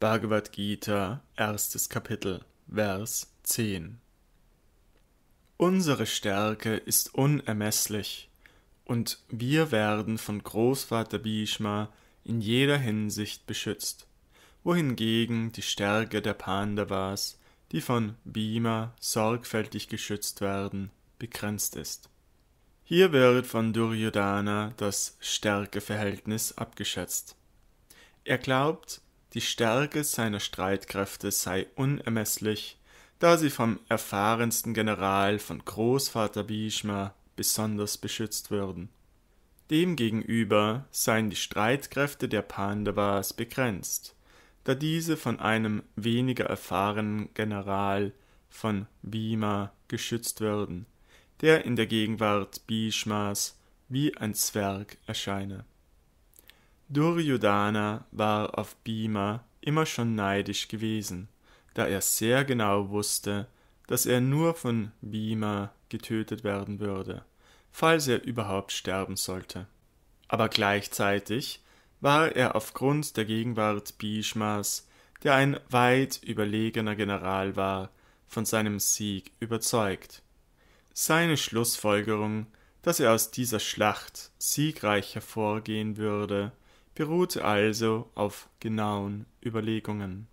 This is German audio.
Bhagavad Gita, erstes Kapitel, Vers 10 Unsere Stärke ist unermesslich, und wir werden von Großvater Bhishma in jeder Hinsicht beschützt, wohingegen die Stärke der Pandavas, die von Bhima sorgfältig geschützt werden, begrenzt ist. Hier wird von Duryodhana das Stärkeverhältnis abgeschätzt. Er glaubt, die Stärke seiner Streitkräfte sei unermesslich, da sie vom erfahrensten General von Großvater Bhishma besonders beschützt würden. Demgegenüber seien die Streitkräfte der Pandavas begrenzt, da diese von einem weniger erfahrenen General von Bhima geschützt würden, der in der Gegenwart Bhishmas wie ein Zwerg erscheine Duryodhana war auf Bhima immer schon neidisch gewesen, da er sehr genau wusste, dass er nur von Bhima getötet werden würde, falls er überhaupt sterben sollte. Aber gleichzeitig war er aufgrund der Gegenwart Bhishmas, der ein weit überlegener General war, von seinem Sieg überzeugt. Seine Schlussfolgerung, dass er aus dieser Schlacht siegreich hervorgehen würde, beruht also auf genauen Überlegungen